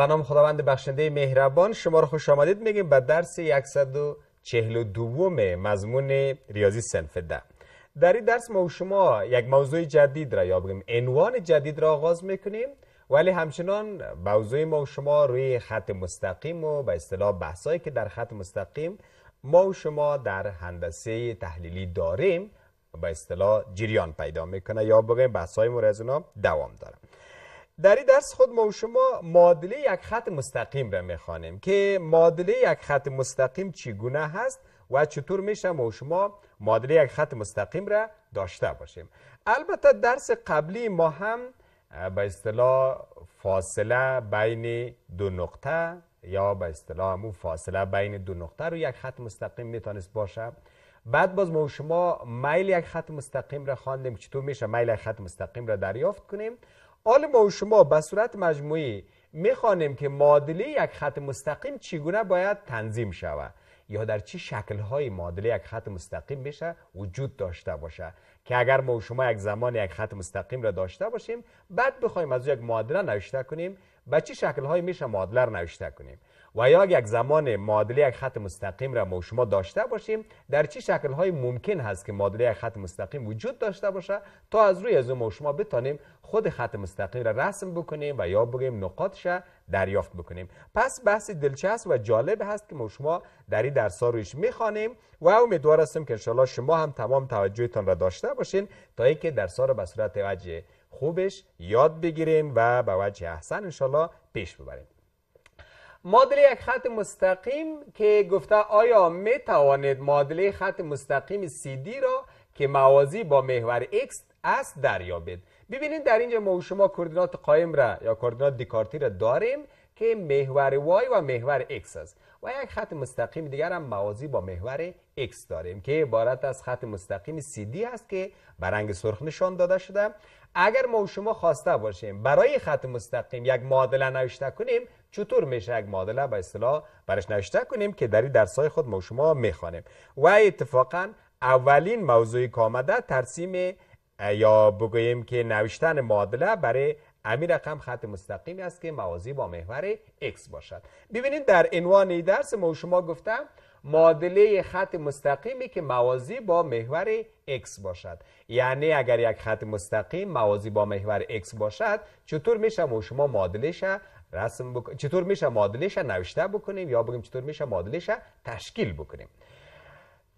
به نام خداوند بخشنده مهربان شما رو خوش آمدید میگیم به درس 142 مضمون ریاضی سنف ده در این درس ما و شما یک موضوع جدید را یا بگیم عنوان جدید را آغاز میکنیم ولی همچنان موضوع ما و شما روی خط مستقیم و به اصطلاح بحثایی که در خط مستقیم ما و شما در هندسه تحلیلی داریم به اصطلاح جریان پیدا میکنه یا بگیم بحثای ما دوام داره در این درس خود ما و شما معادله یک خط مستقیم را میخوانیم که معادله یک خط مستقیم چگونه هست و چطور میشه ما و شما معادله یک خط مستقیم را داشته باشیم البته درس قبلی ما هم به اصطلاح فاصله بین دو نقطه یا به اصطلاح فاصله بین دو نقطه رو یک خط مستقیم میتونست باشه بعد باز ما و شما میل یک خط مستقیم را خواندیم چطور میشه میل یک خط مستقیم را دریافت کنیم حال ما و شما به صورت مجموعی میخوانیم که معادله یک خط مستقیم چگونه باید تنظیم شود یا در چه شکل‌های معادله یک خط مستقیم میشه وجود داشته باشه که اگر ما و شما یک زمان یک خط مستقیم را داشته باشیم بعد بخوایم از یک معادله نوشته کنیم به چه هایی میشه معادله را نوشته کنیم و یا یک زمان معادله یک خط مستقیم را ما شما داشته باشیم در چه شکل های ممکن هست که معادله یک خط مستقیم وجود داشته باشه تا از روی از ما شما بتانیم خود خط مستقیم را رسم بکنیم و یا بگیم نقاطش دریافت بکنیم پس بحث دلچسب و جالب هست که ما شما در این درس رویش میخوانیم و امیدوار هستم که انشالله شما هم تمام توجهتان را داشته باشین تا اینکه درس را به صورت وجه خوبش یاد بگیریم و به وجه احسن پیش ببریم معادله یک خط مستقیم که گفته آیا می توانید معادله خط مستقیم CD را که موازی با محور X است دریابید ببینید در اینجا ما و شما کوردینات قایم را یا کوردینات دیکارتی را داریم که محور Y و محور X است و یک خط مستقیم دیگر هم موازی با محور X داریم که عبارت از خط مستقیم CD است که به رنگ سرخ نشان داده شده اگر ما و شما خواسته باشیم برای خط مستقیم یک معادله نوشته کنیم چطور میشه یک معادله به اصطلاح برش نوشته کنیم که در درسای خود ما شما میخوانیم و اتفاقا اولین موضوعی که آمده ترسیم یا بگوییم که نوشتن معادله برای امی رقم خط مستقیمی است که موازی با محور x باشد ببینید در عنوان درس ما شما گفتم معادله خط مستقیمی که موازی با محور x باشد یعنی اگر یک خط مستقیم موازی با محور x باشد چطور میشه ما شما معادله رسم چطور میشه معادلش نوشته بکنیم یا بگیم چطور میشه معادلش تشکیل بکنیم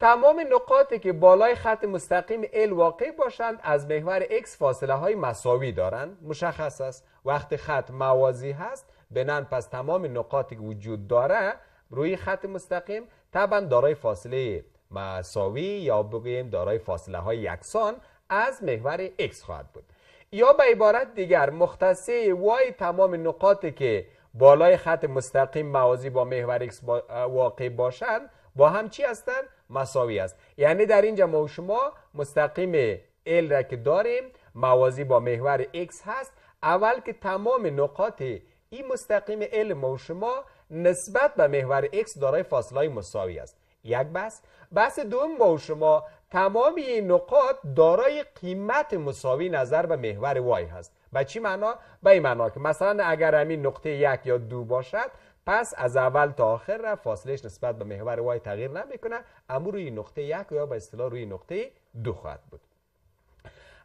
تمام نقاطی که بالای خط مستقیم ال واقع باشند از محور x فاصله های مساوی دارند مشخص است وقتی خط موازی هست بنان پس تمام نقاطی که وجود داره روی خط مستقیم طبعا دارای فاصله مساوی یا بگیم دارای فاصله های یکسان از محور x خواهد بود یا به عبارت دیگر مختصه وای تمام نقاطی که بالای خط مستقیم موازی با محور x با واقع باشند با هم چی هستند مساوی است یعنی در اینجا ما شما مستقیم ال را که داریم موازی با محور x هست اول که تمام نقاط این مستقیم ال ما شما نسبت به محور x دارای فاصله مساوی است یک بس بس دوم ما شما تمام این نقاط دارای قیمت مساوی نظر به محور وای هست و چی معنا به این معنا که مثلا اگر همین نقطه یک یا دو باشد پس از اول تا آخر را فاصلش نسبت به محور وای تغییر نمیکنه اما روی نقطه یک یا به اصطلاح روی نقطه دو خواهد بود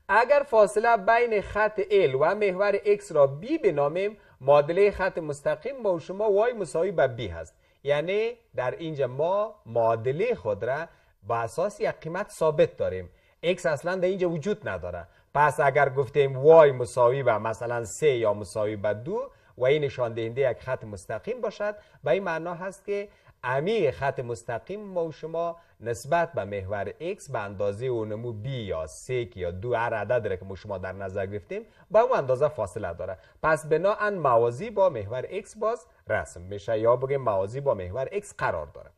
اگر فاصله بین خط L و محور X را B بنامیم معادله خط مستقیم با شما وای مساوی به B هست یعنی در اینجا ما معادله خود را با اساس یک قیمت ثابت داریم x اصلا در اینجا وجود نداره پس اگر گفتیم y مساوی به مثلا 3 یا مساوی به 2 و این نشان دهنده یک خط مستقیم باشد به این معنا هست که امی خط مستقیم ما و شما نسبت به محور x به اندازه و نمو یا 3 یا دو هر عدد را که ما شما در نظر گرفتیم با اون اندازه فاصله داره پس بنا ان موازی با محور x باز رسم میشه یا بگیم موازی با محور x قرار داره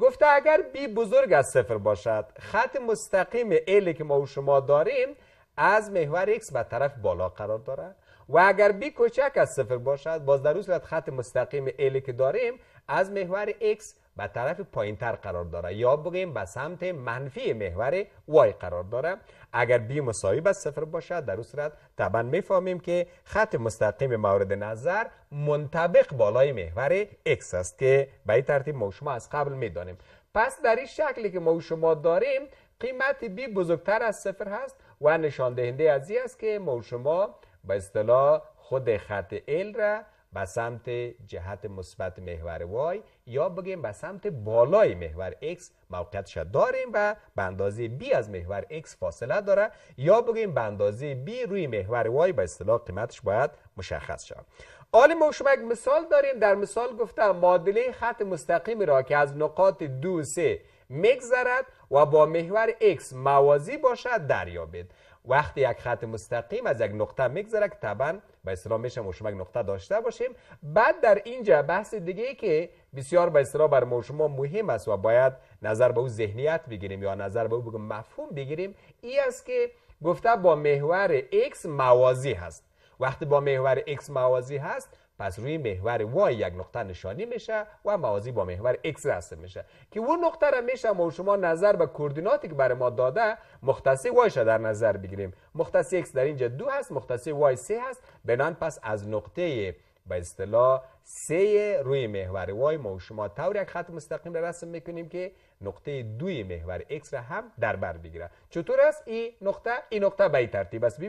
گفته اگر بی بزرگ از صفر باشد خط مستقیم ایلی که ما و شما داریم از محور x به طرف بالا قرار داره و اگر بی کوچک از صفر باشد باز در صورت خط مستقیم ایلی که داریم از محور x به طرف پایین تر قرار داره یا بگیم به سمت منفی محور y قرار داره اگر بی مساوی با صفر باشد در او صورت طبعا میفهمیم که خط مستقیم مورد نظر منطبق بالای محور x است که به این ترتیب ما شما از قبل میدانیم پس در این شکلی که ما شما داریم قیمت بی بزرگتر از صفر هست و نشان دهنده از است که ما شما به اصطلاح خود خط L را به سمت جهت مثبت محور وای یا بگیم به سمت بالای محور x موقعیتش داریم و به اندازه b از محور x فاصله داره یا بگیم به اندازه b روی محور وای به اصطلاح قیمتش باید مشخص شد آلی ما شما یک مثال داریم در مثال گفتم معادله خط مستقیمی را که از نقاط دو سه میگذرد و با محور x موازی باشد دریابید وقتی یک خط مستقیم از یک نقطه میگذره که طبعا به اصطلاح میشه ما یک نقطه داشته باشیم بعد در اینجا بحث دیگه ای که بسیار به اصطلاح بر شما مهم است و باید نظر به او ذهنیت بگیریم یا نظر به او بگم مفهوم بگیریم ای است که گفته با محور x موازی هست وقتی با محور x موازی هست پس روی محور وای یک نقطه نشانی میشه و موازی با محور x رسم میشه که اون نقطه را میشه ما شما نظر به کوردیناتی که برای ما داده مختصی y را در نظر بگیریم مختص x در اینجا دو هست مختص y سه هست بنان پس از نقطه به اصطلاح سه روی محور وای ما و شما طور یک خط مستقیم را رسم میکنیم که نقطه دوی محور x را هم در بر بگیره چطور است این نقطه این نقطه به ترتیب است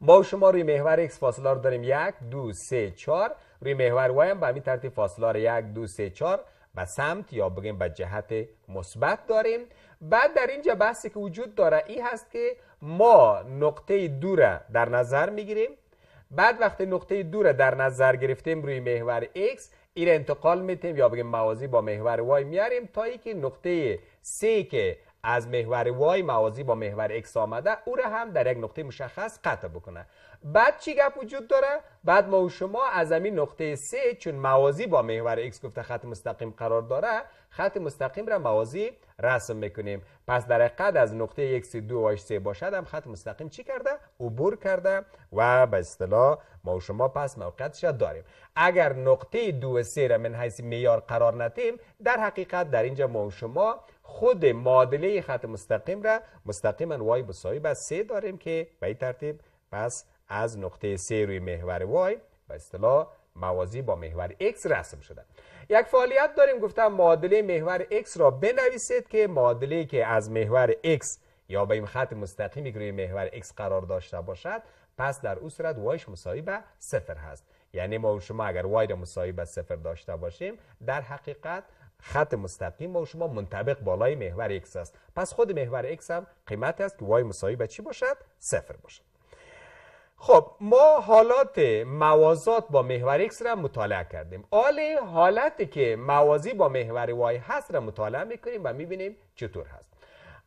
ما شما روی محور x فاصله رو داریم یک دو سه چار روی محور y هم به همین ترتیب فاصله رو یک دو سه چار و سمت یا بگیم به جهت مثبت داریم بعد در اینجا بحثی که وجود داره ای هست که ما نقطه دو در نظر میگیریم بعد وقتی نقطه دو در نظر گرفتیم روی محور x این انتقال میتیم یا بگیم موازی با محور y میاریم تا اینکه که نقطه سه که از محور وای موازی با محور اکس آمده او را هم در یک نقطه مشخص قطع بکنه بعد چی گپ وجود داره بعد ما و شما از این نقطه سه چون موازی با محور X گفته خط مستقیم قرار داره خط مستقیم را موازی رسم میکنیم پس در حقیقت از نقطه x 2 و 3 باشد هم خط مستقیم چی کرده عبور کرده و به اصطلاح ما و شما پس موقعیتش را داریم اگر نقطه 2 و 3 را من حیث معیار قرار ندیم در حقیقت در اینجا ما و شما خود معادله خط مستقیم را مستقیما y مساوی به 3 داریم که به این ترتیب پس از نقطه 3 روی محور y به اصطلاح موازی با محور x رسم شده. یک فعالیت داریم گفتم معادله محور x را بنویسید که معادله که از محور x یا به این خط مستقیمی که روی محور x قرار داشته باشد پس در او صورت وایش مساوی به صفر هست یعنی ما و شما اگر وای را مساوی به صفر داشته باشیم در حقیقت خط مستقیم ما و شما منطبق بالای محور x است پس خود محور x هم قیمت است که وای مساوی به چی باشد صفر باشد خب ما حالات موازات با محور X را مطالعه کردیم حال حالتی که موازی با محور وای هست را مطالعه میکنیم و بینیم چطور هست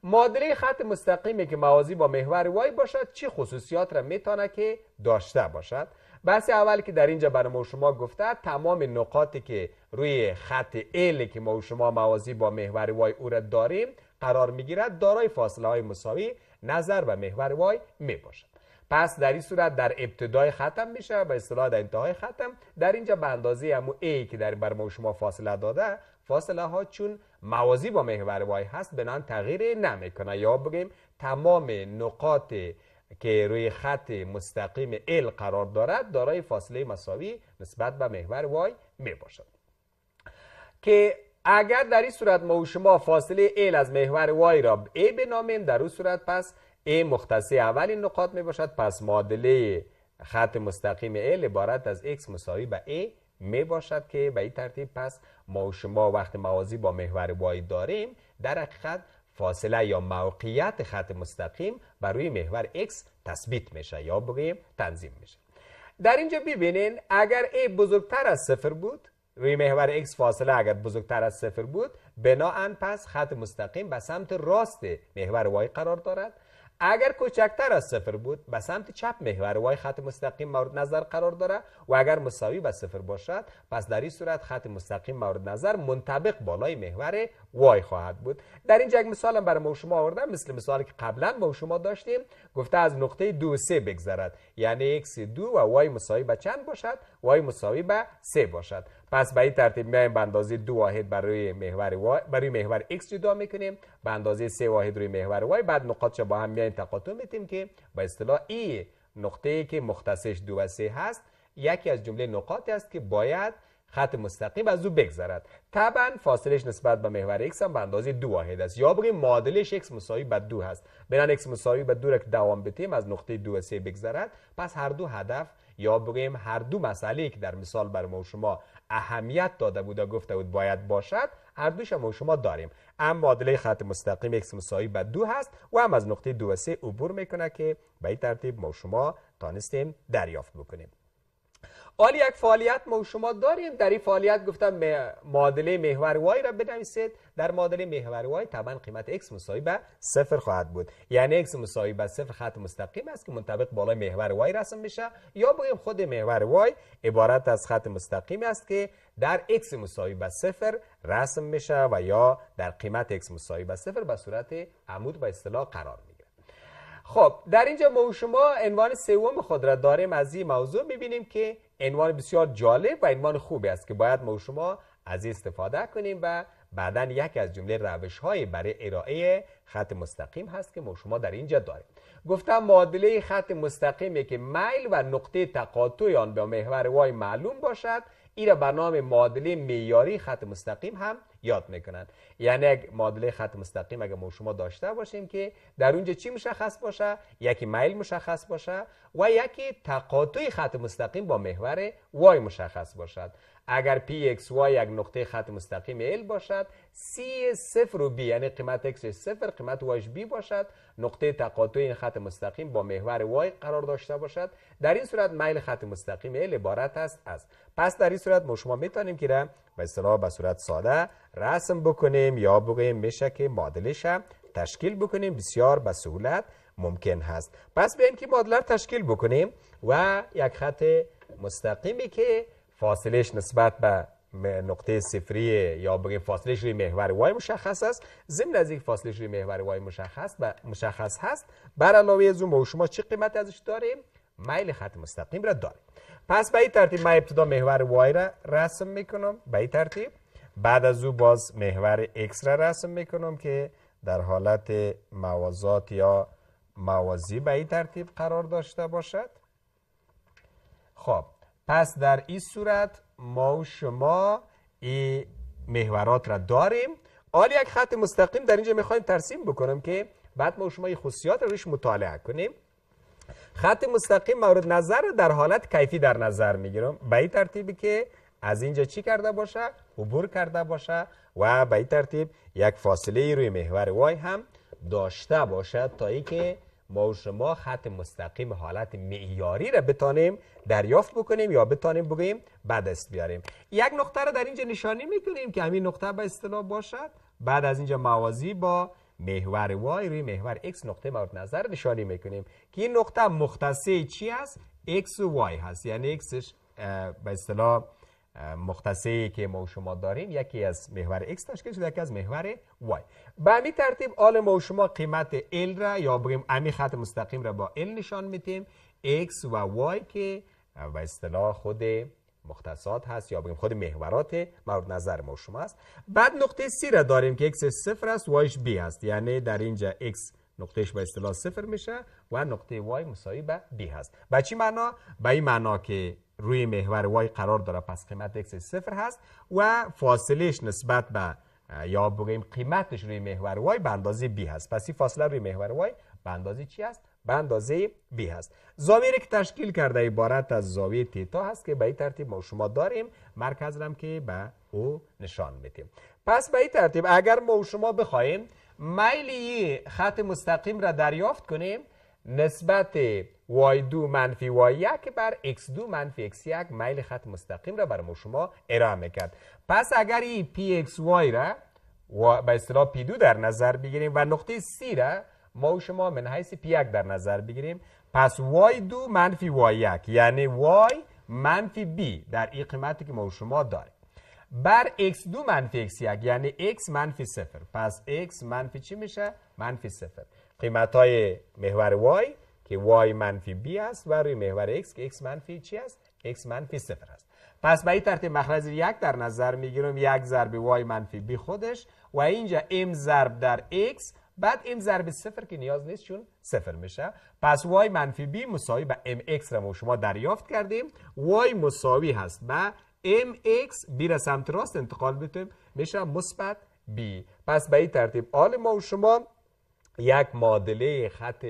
معادله خط مستقیمی که موازی با محور وای باشد چه خصوصیات را میتونه که داشته باشد بحث اول که در اینجا برای ما شما گفته تمام نقاطی که روی خط L که ما شما موازی با محور وای او را داریم قرار میگیرد دارای فاصله های مساوی نظر و محور وای می پس در این صورت در ابتدای ختم میشه و اصطلاح در انتهای ختم در اینجا به اندازه امو ای که در بر ما شما فاصله داده فاصله ها چون موازی با محور وای هست بنان تغییر نمیکنه یا بگیم تمام نقاط که روی خط مستقیم ال قرار دارد دارای فاصله مساوی نسبت به محور وای می باشد که اگر در این صورت ما و شما فاصله ال از محور وای را ای بنامیم در اون صورت پس ای مختصی اولین نقاط می باشد پس معادله خط مستقیم L عبارت از x مساوی به A می باشد که به این ترتیب پس ما و شما وقت موازی با محور Y داریم در حقیقت فاصله یا موقعیت خط مستقیم بر روی محور X تثبیت میشه یا بگیم تنظیم میشه در اینجا ببینین اگر A بزرگتر از صفر بود روی محور X فاصله اگر بزرگتر از صفر بود بناهن پس خط مستقیم به سمت راست محور Y قرار دارد اگر کوچکتر از صفر بود به سمت چپ محور وای خط مستقیم مورد نظر قرار داره و اگر مساوی به صفر باشد پس در این صورت خط مستقیم مورد نظر منطبق بالای محور وای خواهد بود در این یک مثال برای ما شما آوردم مثل مثالی که قبلا با شما داشتیم گفته از نقطه دو سه بگذرد یعنی x دو و وای مساوی به چند باشد وای مساوی به سه باشد پس به این ترتیب میایم به اندازه دو واحد برای محور و... برای محور x جدا میکنیم به اندازه سه واحد روی محور y بعد نقاط با هم میایم تقاطع میتیم که به اصطلاح ای نقطه‌ای که مختصش دو و سه هست یکی از جمله نقاطی است که باید خط مستقیم از او بگذرد طبعا فاصلش نسبت به محور x هم به اندازه دو واحد است یا بگیم معادلش x مساوی به دو هست بنان x مساوی به دو را که دوام بتیم از نقطه دو و سه بگذرد پس هر دو هدف یا بگیم هر دو مسئله که در مثال بر ما و شما اهمیت داده بود و گفته بود باید باشد هر دوش هم شما داریم هم معادله خط مستقیم x مساوی به دو هست و هم از نقطه دو و سه عبور میکنه که به این ترتیب ما شما تانستیم دریافت بکنیم آلی یک فعالیت ما شما داریم در این فعالیت گفتم معادله محور وای را بنویسید در معادله محور وای طبعا قیمت x مساوی به صفر خواهد بود یعنی x مساوی به صفر خط مستقیم است که منطبق بالای محور وای رسم میشه یا بگیم خود محور وای عبارت از خط مستقیم است که در x مساوی به صفر رسم میشه و یا در قیمت x مساوی به صفر به صورت عمود به اصطلاح قرار میگیره خب در اینجا ما و شما عنوان سوم خود را داریم از این موضوع میبینیم که عنوان بسیار جالب و عنوان خوبی است که باید ما و شما از استفاده کنیم و بعدا یکی از جمله روش های برای ارائه خط مستقیم هست که ما شما در اینجا داریم گفتم معادله خط مستقیمی که میل و نقطه تقاطع آن به محور وای معلوم باشد این را به نام معادله معیاری خط مستقیم هم یاد میکنند یعنی یک معادله خط مستقیم اگر ما شما داشته باشیم که در اونجا چی مشخص باشه یکی میل مشخص باشه و یکی تقاطع خط مستقیم با محور وای مشخص باشد اگر پی وای یک نقطه خط مستقیم L باشد C صفر و بی یعنی قیمت X صفر قیمت وایش بی باشد نقطه تقاطع این خط مستقیم با محور وای قرار داشته باشد در این صورت میل خط مستقیم ال عبارت است از پس در این صورت ما شما میتونیم که به اصطلاح به صورت ساده رسم بکنیم یا بگیم میشه که معادلش تشکیل بکنیم بسیار به سهولت ممکن هست پس بیایم که معادله تشکیل بکنیم و یک خط مستقیمی که فاصلش نسبت به نقطه صفری یا بگیم فاصلش روی محور وای مشخص است ضمن از یک فاصلش روی محور وای مشخص و مشخص هست بر علاوه زوم ما شما چه قیمت ازش داریم میل خط مستقیم را داریم پس به این ترتیب من ابتدا محور وای را رسم میکنم به این ترتیب بعد از او باز محور اکس را رسم میکنم که در حالت موازات یا موازی به این ترتیب قرار داشته باشد خب پس در این صورت ما و شما این محورات را داریم حال یک خط مستقیم در اینجا میخوایم ترسیم بکنم که بعد ما و شما این خصوصیات را روش مطالعه کنیم خط مستقیم مورد نظر در حالت کیفی در نظر میگیرم به این ترتیبی که از اینجا چی کرده باشه عبور کرده باشه و به این ترتیب یک فاصله روی محور وای هم داشته باشد تا اینکه که ما و شما خط مستقیم حالت معیاری را بتانیم دریافت بکنیم یا بتانیم بگوییم بعد است بیاریم یک نقطه را در اینجا نشانی میکنیم که همین نقطه به اصطلاح باشد بعد از اینجا موازی با محور وای روی محور x نقطه مورد نظر نشانی میکنیم که این نقطه مختصه چی است x و y هست یعنی xش به اصطلاح مختصه که ما و شما داریم یکی از محور X تشکیل شده یکی از محور Y به همین ترتیب آل ما و شما قیمت L را یا بگیم امی خط مستقیم را با L نشان میتیم X و Y که و اصطلاح خود مختصات هست یا بگیم خود محورات مورد نظر ما و شما است بعد نقطه C را داریم که X صفر است Yش B هست یعنی در اینجا X نقطهش به اصطلاح صفر میشه و نقطه Y مساوی به B هست به چی معنا؟ به این معنا که روی محور وای قرار داره پس قیمت x صفر هست و فاصلش نسبت به یا بگیم قیمتش روی محور وای به اندازه b هست پس این فاصله روی محور وای به اندازه چی هست به اندازه b هست زاویه که تشکیل کرده عبارت از زاویه تیتا هست که به این ترتیب ما شما داریم مرکز هم که به او نشان میدیم پس به این ترتیب اگر ما شما بخوایم میل خط مستقیم را دریافت کنیم نسبت y2 منفی y1 بر x2 منفی x1 میل خط مستقیم را بر ما شما ارائه میکرد پس اگر این pxy را با اصطلاح p2 در نظر بگیریم و نقطه c را ما و شما من حیث p1 در نظر بگیریم پس y2 منفی y1 یعنی y منفی b در این قیمتی که ما و شما داریم بر x2 منفی x1 یعنی x منفی 0 پس x منفی چی میشه منفی 0 قیمت های محور y که y منفی b است و روی محور x که x منفی چی است x منفی صفر است پس به این ترتیب مخرج یک در نظر میگیرم یک ضرب y منفی b خودش و اینجا m ضرب در x بعد m ضرب صفر که نیاز نیست چون صفر میشه پس y منفی b مساوی به mx را ما شما دریافت کردیم y مساوی هست به mx b را سمت راست انتقال بیتیم میشه مثبت b پس به این ترتیب آل ما شما یک معادله خط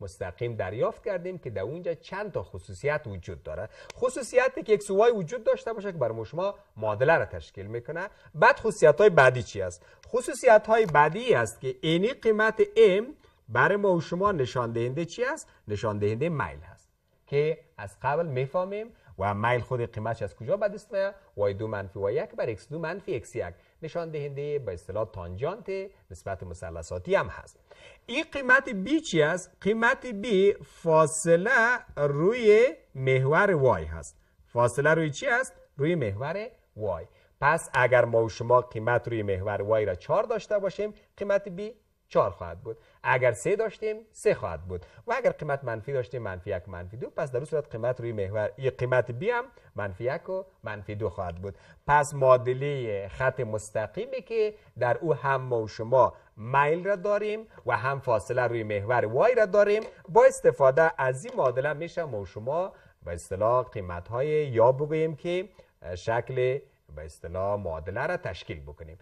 مستقیم دریافت کردیم که در اونجا چند تا خصوصیت وجود داره خصوصیتی که یک وجود داشته باشه که برای شما معادله را تشکیل میکنه بعد خصوصیت های بعدی چی است خصوصیت های بعدی است که اینی قیمت M برای ما و شما نشان دهنده چی است نشان دهنده میل هست که از قبل میفهمیم و میل خود قیمتش از کجا بدست میاد وای دو منفی و یک بر x دو منفی x یک نشان دهنده به اصطلاح تانجانت نسبت مثلثاتی هم هست این قیمت بی چی است قیمت b فاصله روی محور y هست فاصله روی چی است روی محور y پس اگر ما و شما قیمت روی محور y را 4 داشته باشیم قیمت b 4 خواهد بود اگر سه داشتیم سه خواهد بود و اگر قیمت منفی داشتیم منفی یک منفی دو پس در صورت قیمت روی محور قیمت بی هم منفی یک و منفی دو خواهد بود پس معادله خط مستقیمی که در او هم ما و شما میل را داریم و هم فاصله روی محور وای را داریم با استفاده از این معادله میشه ما و شما به اصطلاح قیمت های یا بگوییم که شکل به اصطلاح معادله را تشکیل بکنیم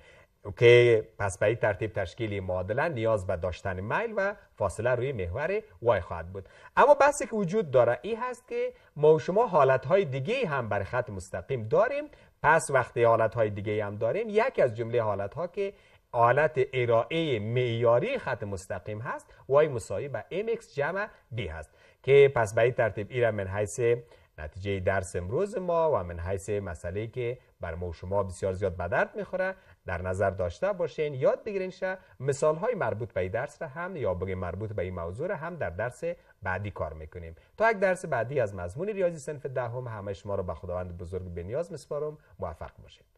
که پس این ترتیب تشکیلی معادله نیاز به داشتن میل و فاصله روی محور وای خواهد بود اما بحثی که وجود داره ای هست که ما و شما های دیگه هم بر خط مستقیم داریم پس وقتی های دیگه هم داریم یکی از جمله ها که حالت ارائه معیاری خط مستقیم هست وای مساوی به mx جمع b هست که پس این ترتیب ایرا من حیث نتیجه درس امروز ما و من حیث مسئله که بر ما و شما بسیار زیاد به میخوره در نظر داشته باشین یاد بگیرین شه مثال های مربوط به درس را هم یا بگه مربوط به این موضوع را هم در درس بعدی کار میکنیم تا یک درس بعدی از مضمون ریاضی سنف دهم ده همه شما را به خداوند بزرگ بنیاز میسپارم موفق باشین.